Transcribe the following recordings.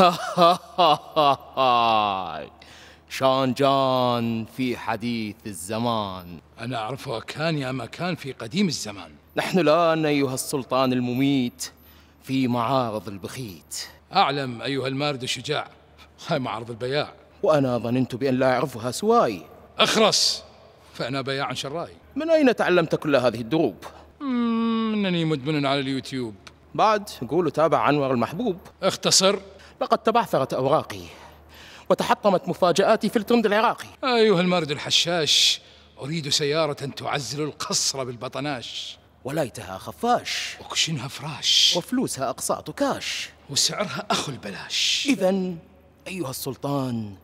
شان جان في حديث الزمان أنا أعرفها كان يا ما كان في قديم الزمان نحن الآن أيها السلطان المميت في معارض البخيت أعلم أيها المارد الشجاع هاي معارض البياع وأنا ظننت بأن لا أعرفها سواي أخرس فأنا بياع شرائي من أين تعلمت كل هذه الدروب؟ أنني مدمن على اليوتيوب بعد قولوا تابع أنور المحبوب اختصر لقد تبعثرت أوراقي وتحطمت مفاجآتي في الترند العراقي أيها المارد الحشاش أريد سيارة تعزل القصر بالبطناش وليتها خفاش وكشنها فراش وفلوسها أقساط كاش وسعرها أخو البلاش إذا أيها السلطان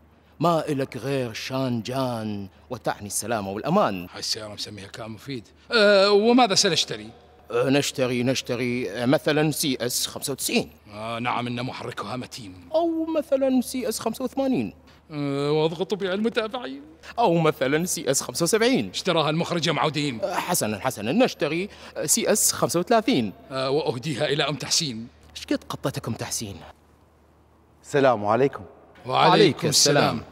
ما إلك غير شان جان وتعني السلام والأمان هاي السيارة مسميها كان مفيد أه وماذا سنشتري؟ نشتري نشتري آه، مثلا سي اس 95 آه نعم ان محركها متين او مثلا سي اس 85 آه واضغط بها المتابعين او مثلا سي اس 75 اشتراها المخرج يا معودين آه حسنا حسنا نشتري آه، سي اس 35 آه واهديها الى ام تحسين ايش قد قطتك ام تحسين السلام عليكم وعليكم السلام. السلام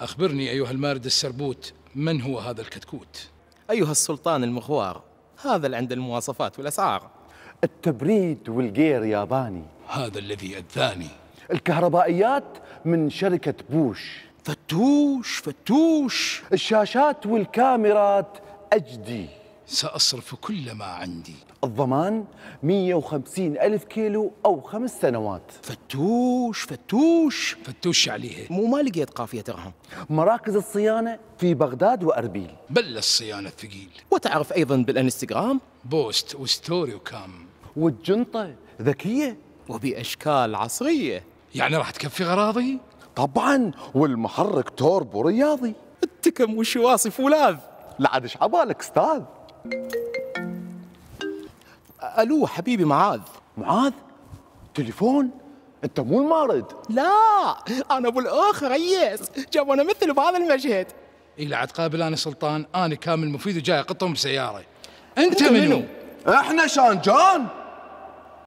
اخبرني ايها المارد السربوت من هو هذا الكتكوت ايها السلطان المخوار هذا اللي عند المواصفات والأسعار التبريد والجير ياباني هذا الذي أذاني الكهربائيات من شركة بوش فتوش فتوش الشاشات والكاميرات أجدي سأصرف كل ما عندي الضمان 150 ألف كيلو أو خمس سنوات فتوش فتوش فتوش عليها مو ما لقيت قافية درهم مراكز الصيانة في بغداد وأربيل بل الصيانة ثقيل وتعرف أيضا بالإنستغرام بوست وستوري وكام والجنطة ذكية وبأشكال عصرية يعني راح تكفي غراضي؟ طبعا والمحرك توربو رياضي التكم وشواصف ولاذ لا عاد ايش عبالك استاذ الو حبيبي معاذ معاذ تليفون انت مو المارد لا انا ابو الاخر ريس جاب انا مثل بهذا المشهد عاد قابل انا سلطان انا كامل مفيد وجاي قطهم بسياره انت منو؟ احنا جان